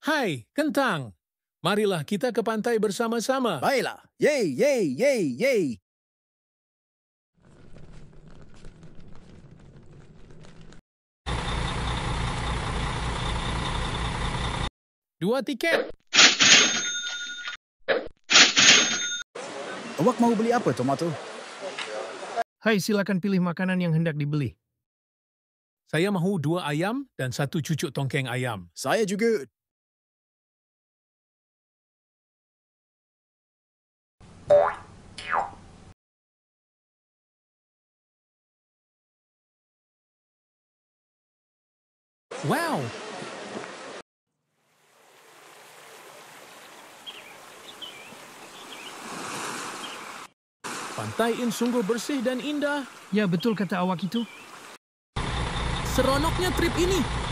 Hai, kentang. Marilah kita ke pantai bersama-sama. Baiklah. Yeay, yeay, yeay, yeay. Dua tiket. Awak mau beli apa, Tomato? Hai, silakan pilih makanan yang hendak dibeli. Saya mahu dua ayam dan satu cucuk tongkeng ayam. Saya juga Wow! Pantai ini sungguh bersih dan indah. Ya, betul kata awak itu. Seronoknya trip ini.